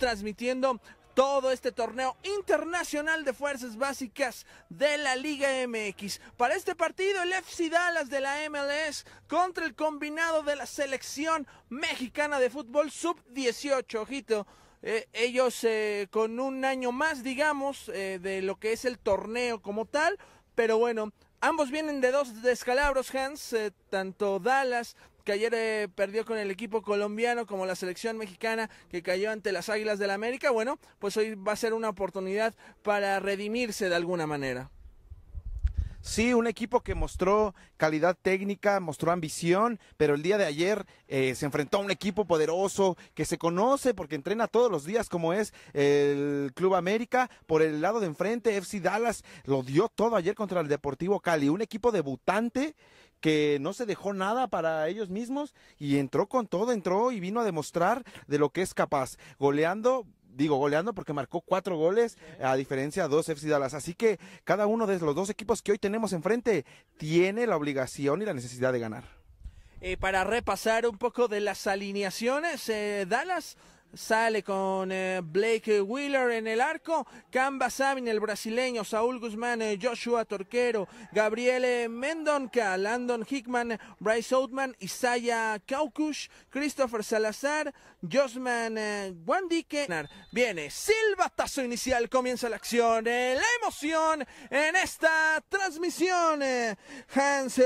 transmitiendo todo este torneo internacional de fuerzas básicas de la Liga MX. Para este partido, el FC Dallas de la MLS contra el combinado de la selección mexicana de fútbol sub-18. Ojito. Eh, ellos eh, con un año más, digamos, eh, de lo que es el torneo como tal, pero bueno, Ambos vienen de dos descalabros, Hans, eh, tanto Dallas que ayer eh, perdió con el equipo colombiano como la selección mexicana que cayó ante las Águilas del la América, bueno, pues hoy va a ser una oportunidad para redimirse de alguna manera. Sí, un equipo que mostró calidad técnica, mostró ambición, pero el día de ayer eh, se enfrentó a un equipo poderoso que se conoce porque entrena todos los días como es el Club América. Por el lado de enfrente, FC Dallas lo dio todo ayer contra el Deportivo Cali, un equipo debutante que no se dejó nada para ellos mismos y entró con todo, entró y vino a demostrar de lo que es capaz, goleando digo goleando porque marcó cuatro goles, a diferencia de dos FC Dallas. Así que cada uno de los dos equipos que hoy tenemos enfrente tiene la obligación y la necesidad de ganar. Eh, para repasar un poco de las alineaciones, eh, Dallas sale con eh, Blake Wheeler en el arco, Camba Sabin, el brasileño, Saúl Guzmán, eh, Joshua Torquero, Gabriel eh, Mendonca, Landon Hickman, Bryce Outman, Isaiah Kaukush, Christopher Salazar, Josman Wandike. Viene silbatazo inicial, comienza la acción, la emoción en esta transmisión. Hans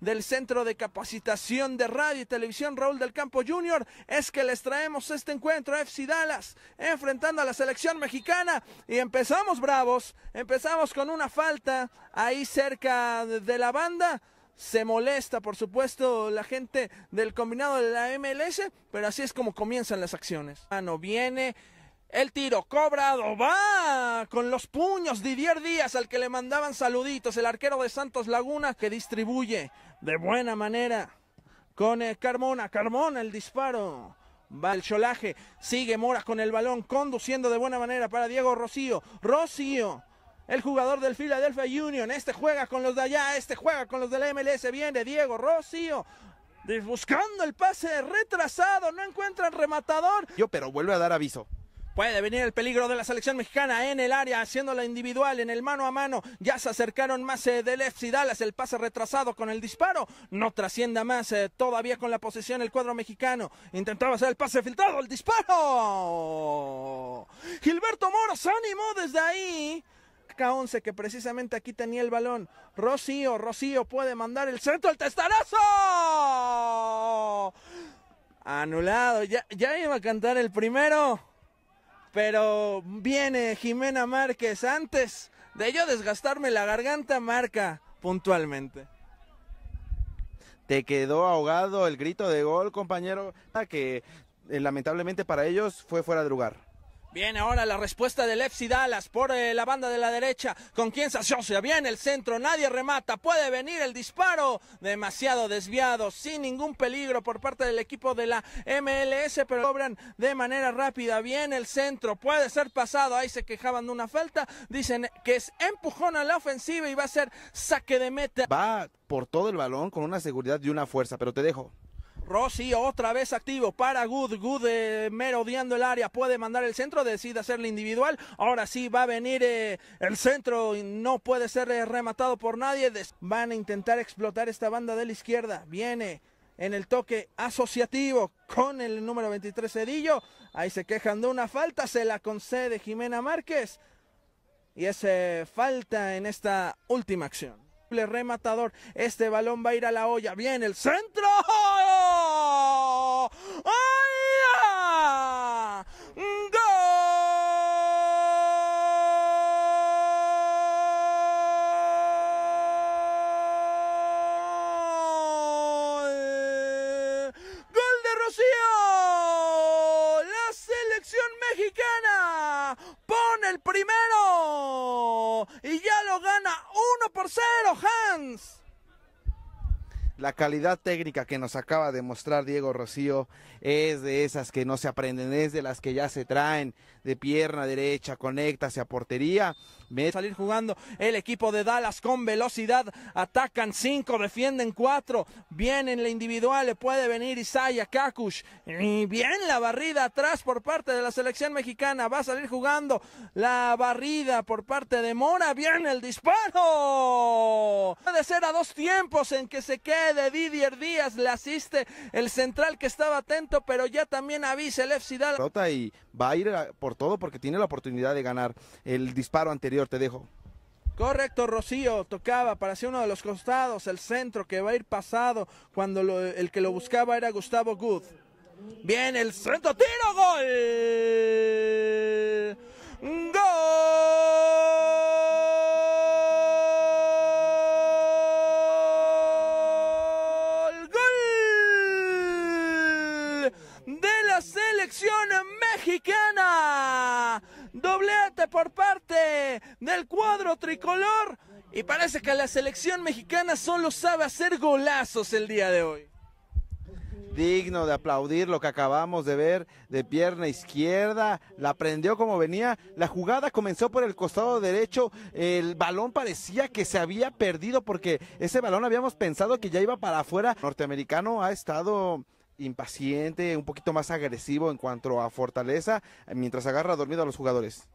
del Centro de Capacitación de Radio y Televisión Raúl del Campo Junior es que les traemos este encuentro FC Dallas enfrentando a la selección mexicana. Y empezamos bravos, empezamos con una falta ahí cerca de la banda. Se molesta, por supuesto, la gente del combinado de la MLS, pero así es como comienzan las acciones. no viene. El tiro cobrado va con los puños Didier Díaz al que le mandaban saluditos el arquero de Santos Laguna que distribuye de buena manera con eh, Carmona. Carmona el disparo Va el sigue Moras con el balón, conduciendo de buena manera para Diego Rocío. Rocío, el jugador del Philadelphia Union, este juega con los de allá, este juega con los de la MLS, viene Diego Rocío. Buscando el pase retrasado, no encuentra el rematador. Yo, pero vuelve a dar aviso. Puede venir el peligro de la selección mexicana en el área, haciéndola individual, en el mano a mano. Ya se acercaron más de eh, del y Dallas, el pase retrasado con el disparo. No trascienda más, eh, todavía con la posesión el cuadro mexicano. Intentaba hacer el pase filtrado, el disparo. Gilberto Moro se animó desde ahí. K11 que precisamente aquí tenía el balón. Rocío, Rocío puede mandar el centro, al testarazo. Anulado, ya, ya iba a cantar el primero. Pero viene Jimena Márquez antes de yo desgastarme la garganta, marca puntualmente. Te quedó ahogado el grito de gol, compañero, ah, que eh, lamentablemente para ellos fue fuera de lugar. Viene ahora la respuesta del FC Dallas por eh, la banda de la derecha. ¿Con quién se asocia? Bien el centro, nadie remata. Puede venir el disparo. Demasiado desviado, sin ningún peligro por parte del equipo de la MLS, pero cobran de manera rápida. Bien el centro, puede ser pasado. Ahí se quejaban de una falta. Dicen que es empujón a la ofensiva y va a ser saque de meta. Va por todo el balón con una seguridad y una fuerza, pero te dejo. Rossi otra vez activo para Good. Good eh, merodeando el área. Puede mandar el centro. Decide hacerle individual. Ahora sí va a venir eh, el centro. Y no puede ser eh, rematado por nadie. Van a intentar explotar esta banda de la izquierda. Viene en el toque asociativo con el número 23 Cedillo. Ahí se quejan de una falta. Se la concede Jimena Márquez. Y es falta en esta última acción. Rematador, este balón va a ir a la olla. Viene el centro. cero, Hans. La calidad técnica que nos acaba de mostrar Diego Rocío es de esas que no se aprenden, es de las que ya se traen de pierna derecha, conecta hacia portería. Me... Salir jugando el equipo de Dallas con velocidad, atacan cinco, defienden cuatro, viene en la individual, le puede venir Isaiah Kakush, y bien la barrida atrás por parte de la selección mexicana, va a salir jugando la barrida por parte de Mora, bien el disparo ser a dos tiempos en que se quede Didier Díaz, le asiste el central que estaba atento, pero ya también avisa el FC Dallas. Y va a ir por todo porque tiene la oportunidad de ganar. El disparo anterior te dejo. Correcto, Rocío tocaba para hacer uno de los costados, el centro que va a ir pasado cuando el que lo buscaba era Gustavo Good. Bien, el centro, tiro, gol. Gol. selección mexicana. Doblete por parte del cuadro tricolor. Y parece que la selección mexicana solo sabe hacer golazos el día de hoy digno de aplaudir lo que acabamos de ver de pierna izquierda, la prendió como venía, la jugada comenzó por el costado derecho, el balón parecía que se había perdido porque ese balón habíamos pensado que ya iba para afuera. norteamericano ha estado impaciente, un poquito más agresivo en cuanto a fortaleza, mientras agarra dormido a los jugadores.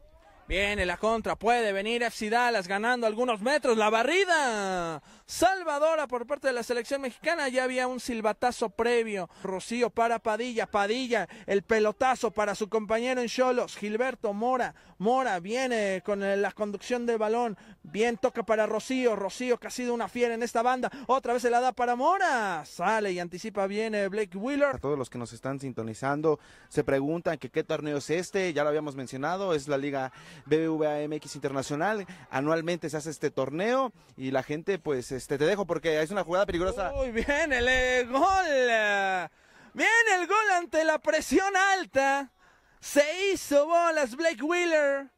Viene la contra, puede venir FC Dallas ganando algunos metros, la barrida salvadora por parte de la selección mexicana, ya había un silbatazo previo, Rocío para Padilla, Padilla, el pelotazo para su compañero en Cholos, Gilberto Mora, Mora viene con eh, la conducción del balón, bien toca para Rocío, Rocío que ha sido una fiera en esta banda, otra vez se la da para Mora, sale y anticipa bien Blake Wheeler. A todos los que nos están sintonizando se preguntan que qué torneo es este, ya lo habíamos mencionado, es la liga BBVA Internacional. Anualmente se hace este torneo y la gente, pues, este, te dejo porque es una jugada peligrosa. Muy bien, el eh, gol. Bien, el gol ante la presión alta. Se hizo bolas Blake Wheeler.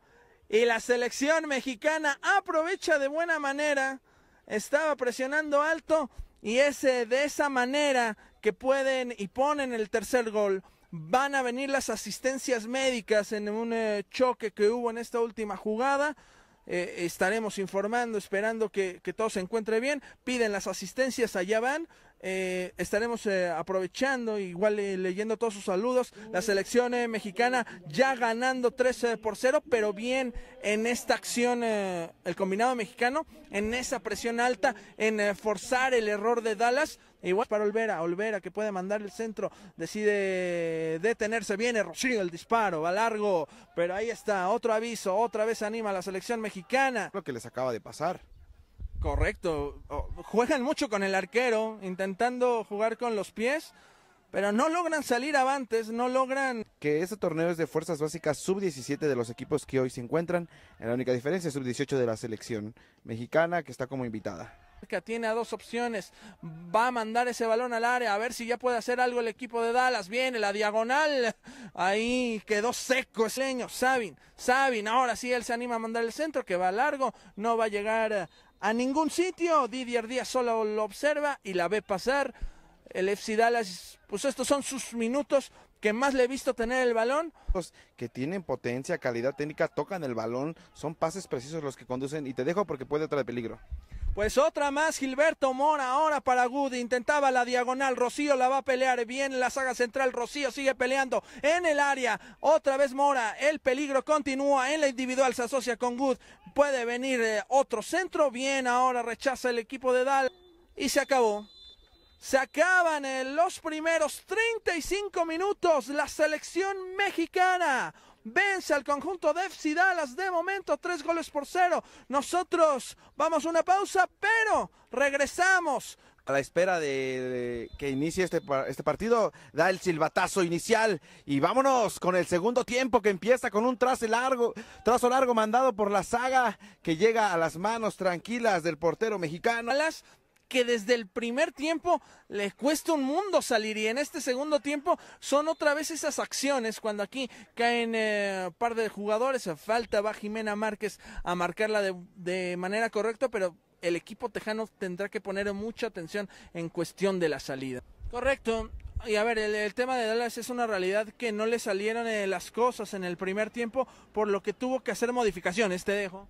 Y la selección mexicana aprovecha de buena manera. Estaba presionando alto. Y es de esa manera que pueden y ponen el tercer gol van a venir las asistencias médicas en un eh, choque que hubo en esta última jugada. Eh, estaremos informando, esperando que, que todo se encuentre bien. Piden las asistencias, allá van. Eh, estaremos eh, aprovechando, igual eh, leyendo todos sus saludos. La selección mexicana ya ganando 13 por 0, pero bien en esta acción, el combinado mexicano, en esa presión alta, en forzar el error de Dallas. igual para Olvera, Olvera que puede mandar el centro, decide detenerse, viene el disparo, va largo, pero ahí está, otro aviso, otra vez anima a la selección mexicana. Lo que les acaba de pasar. Correcto. Juegan mucho con el arquero, intentando jugar con los pies, pero no logran salir avantes, no logran... Que ese torneo es de fuerzas básicas sub-17 de los equipos que hoy se encuentran. la única diferencia es sub-18 de la selección mexicana que está como invitada. Tiene a dos opciones. Va a mandar ese balón al área. A ver si ya puede hacer algo el equipo de Dallas. Viene la diagonal. Ahí quedó seco ese leño. Sabin. Sabin. Ahora sí él se anima a mandar el centro que va largo. No va a llegar a ningún sitio. Didier Díaz solo lo observa y la ve pasar. El FC Dallas, pues estos son sus minutos que más le he visto tener el balón. Que tienen potencia, calidad técnica, tocan el balón, son pases precisos los que conducen y te dejo porque puede traer peligro. Pues otra más, Gilberto Mora ahora para Good intentaba la diagonal, Rocío la va a pelear bien en la saga central, Rocío sigue peleando en el área, otra vez Mora, el peligro continúa en la individual, se asocia con Good, puede venir eh, otro centro, bien ahora rechaza el equipo de Dal y se acabó. Se acaban eh, los primeros 35 minutos, la selección mexicana vence al conjunto de FC Dallas. De momento, tres goles por cero. Nosotros vamos a una pausa, pero regresamos a la espera de, que inicie este, este, partido, da el silbatazo inicial y vámonos con el segundo tiempo que empieza con un trazo largo, trazo largo mandado por la saga que llega a las manos tranquilas del portero mexicano que desde el primer tiempo le cuesta un mundo salir y en este segundo tiempo son otra vez esas acciones cuando aquí caen eh, par de jugadores, falta va Jimena Márquez a marcarla de, de manera correcta, pero el equipo tejano tendrá que poner mucha atención en cuestión de la salida. Correcto, y a ver, el, tema de Dallas es una realidad que no le salieron eh, las cosas en el primer tiempo, por lo que tuvo que hacer modificaciones, te dejo.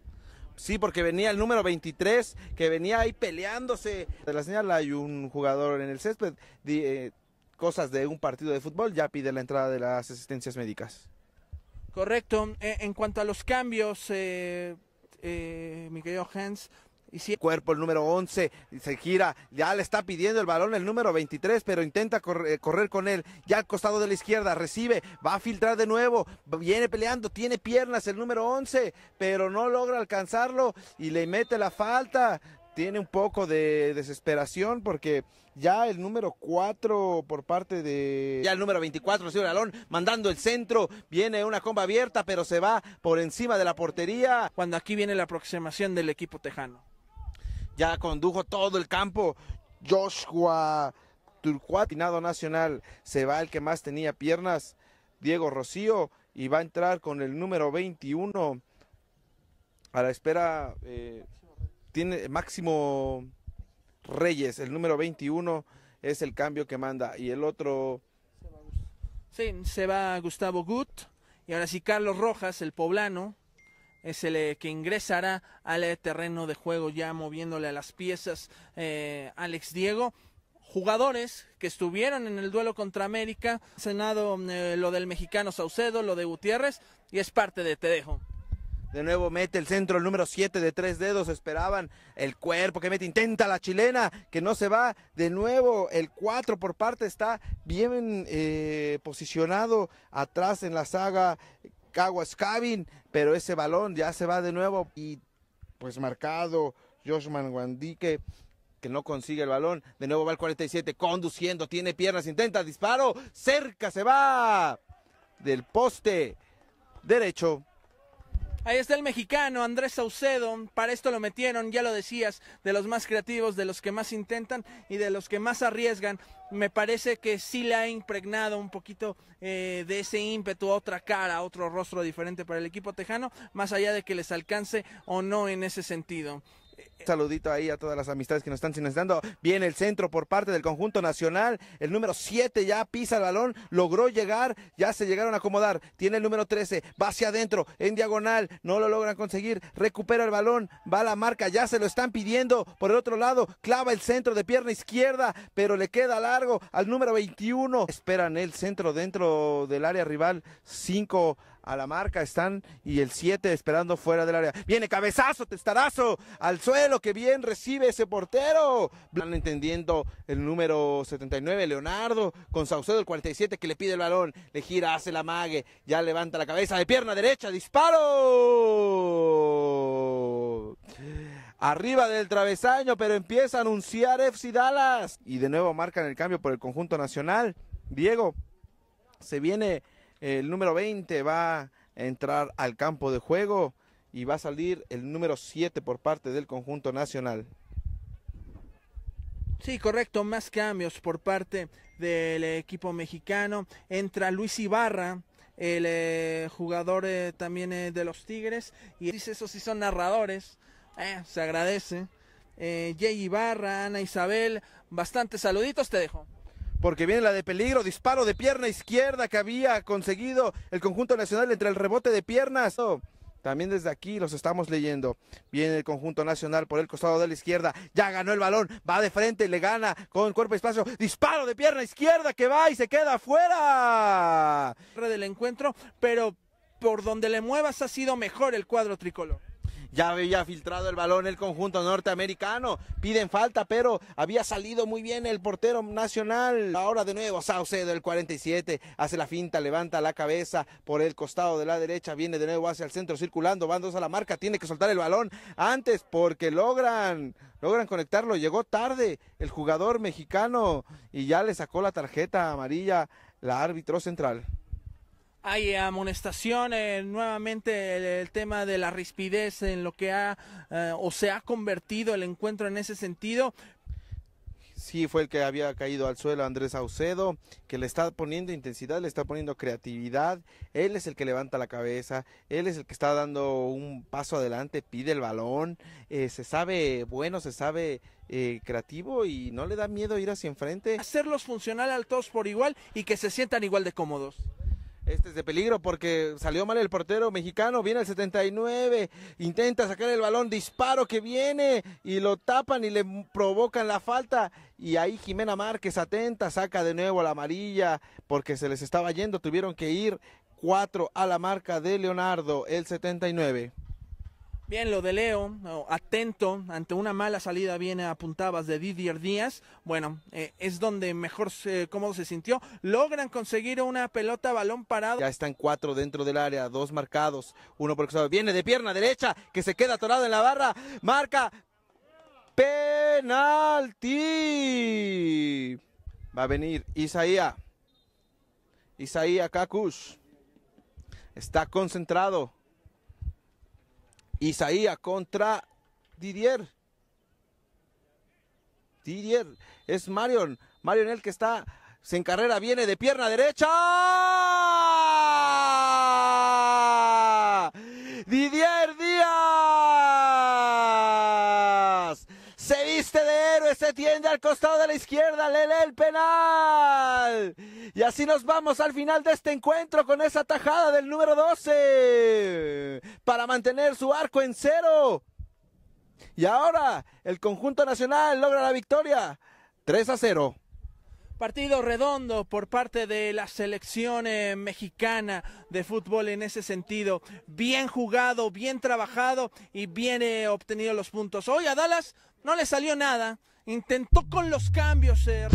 Sí, porque venía el número 23, que venía ahí peleándose. De la señal hay un jugador en el césped. Eh, cosas de un partido de fútbol, ya pide la entrada de las asistencias médicas. Correcto. Eh, en cuanto a los cambios, eh, eh mi querido Hans, y si cuerpo el número 11 se gira, ya le está pidiendo el balón el número 23, pero intenta eh, correr, con él. Ya al costado de la izquierda recibe, va a filtrar de nuevo, viene peleando, tiene piernas el número 11, pero no logra alcanzarlo y le mete la falta. Tiene un poco de desesperación porque ya el número 4 por parte de... Ya el número 24, señor Alón, mandando el centro, viene una comba abierta, pero se va por encima de la portería. Cuando aquí viene la aproximación del equipo tejano ya condujo todo el campo. Joshua Turcuatinado Nacional se va el que más tenía piernas, Diego Rocío, y va a entrar con el número 21 a la espera. Eh, tiene Máximo Reyes, el número 21 es el cambio que manda. Y el otro. Sí, se va Gustavo Gut. Y ahora sí, Carlos Rojas, el poblano, es el eh, que ingresará al eh, terreno de juego ya moviéndole a las piezas eh, Alex Diego. Jugadores que estuvieron en el duelo contra América, Senado lo del mexicano Saucedo, lo de Gutiérrez, y es parte de Te Dejo. De nuevo mete el centro, el número 7 de tres dedos. Esperaban el cuerpo que mete, intenta la chilena, que no se va. De nuevo el 4 por parte está bien posicionado atrás en la saga Aguas Cabin, pero ese balón ya se va de nuevo y pues marcado Josh Guandique, que no consigue el balón, de nuevo va el 47 conduciendo, tiene piernas, intenta disparo, cerca se va del poste derecho. Ahí está el mexicano Andrés Saucedo. Para esto lo metieron, ya lo decías, de los más creativos, de los que más intentan y de los que más arriesgan. Me parece que sí le ha impregnado un poquito eh, de ese ímpetu, a otra cara, otro rostro diferente para el equipo tejano, más allá de que les alcance o no en ese sentido saludito ahí a todas las amistades que nos están sintonizando. viene el centro por parte del conjunto nacional. El número 7 ya pisa el balón, logró llegar, ya se llegaron a acomodar. Tiene el número 13, va hacia adentro, en diagonal, no lo logran conseguir. Recupera el balón, va a la marca, ya se lo están pidiendo. Por el otro lado, clava el centro de pierna izquierda, pero le queda largo al número 21. Esperan el centro dentro del área rival, 5 a la marca están y el 7 esperando fuera del área. Viene cabezazo, testarazo al suelo, que bien recibe ese portero. Están entendiendo el número 79, Leonardo, con Saucedo el 47 que le pide el balón, le gira, hace la mague, ya levanta la cabeza de pierna derecha, disparo. Arriba del travesaño, pero empieza a anunciar FC Dallas. Y de nuevo marcan el cambio por el conjunto nacional. Diego, se viene el número 20 va a entrar al campo de juego y va a salir el número 7 por parte del conjunto nacional. Sí, correcto, más cambios por parte del equipo mexicano. Entra Luis Ibarra, el eh, jugador eh, también eh, de los Tigres, y dice, eso, sí son narradores, se agradece. Jay Ibarra, Ana Isabel, bastantes saluditos te dejo porque viene la de peligro, disparo de pierna izquierda que había conseguido el conjunto nacional entre el rebote de piernas. También desde aquí los estamos leyendo. Viene el conjunto nacional por el costado de la izquierda. Ya ganó el balón. Va de frente. Le gana con cuerpo y espacio. Disparo de pierna izquierda que va y se queda afuera. Del encuentro. Pero por donde le muevas ha sido mejor el cuadro tricolor. Ya había filtrado el balón el conjunto norteamericano. Piden falta, pero había salido muy bien el portero nacional. Ahora de nuevo Saucedo, el 47, hace la finta, levanta la cabeza por el costado de la derecha, viene de nuevo hacia el centro circulando, van dos a la marca, tiene que soltar el balón antes porque logran logran conectarlo. Llegó tarde el jugador mexicano y ya le sacó la tarjeta amarilla la árbitro central. Hay amonestación, nuevamente el, tema de la rispidez en lo que ha eh, o se ha convertido el encuentro en ese sentido. Sí, fue el que había caído al suelo Andrés Aucedo, que le está poniendo intensidad, le está poniendo creatividad. Él es el que levanta la cabeza, él es el que está dando un paso adelante, pide el balón. Eh, se sabe bueno, se sabe eh, creativo y no le da miedo ir hacia enfrente. Hacerlos funcional a todos por igual y que se sientan igual de cómodos. Este es de peligro porque salió mal el portero mexicano, viene el 79, intenta sacar el balón, disparo que viene y lo tapan y le provocan la falta. Y ahí Jimena Márquez atenta, saca de nuevo la amarilla porque se les estaba yendo, tuvieron que ir cuatro a la marca de Leonardo, el 79. Bien, lo de Leo, atento ante una mala salida, a apuntabas de Didier Díaz. Bueno, eh, es donde mejor cómodo se sintió. Logran conseguir una pelota, balón parado. Ya están cuatro dentro del área, dos marcados, uno por sabe. Viene de pierna derecha, que se queda atorado en la barra. Marca. Penalti. Va a venir Isaía. Isaía Kakush. Está concentrado Isaías contra Didier. Didier, es Marion. Marion el que está, se encarrera, viene de pierna derecha. Didier. tiende al costado de la izquierda, le el penal. Y así nos vamos al final de este encuentro con esa tajada del número 12 para mantener su arco en cero. Y ahora el conjunto nacional logra la victoria 3 a 0. Partido redondo por parte de la selección eh, mexicana de fútbol en ese sentido. Bien jugado, bien trabajado y bien eh, obtenido los puntos. Hoy a Dallas no le salió nada. Intentó con los cambios. Eh.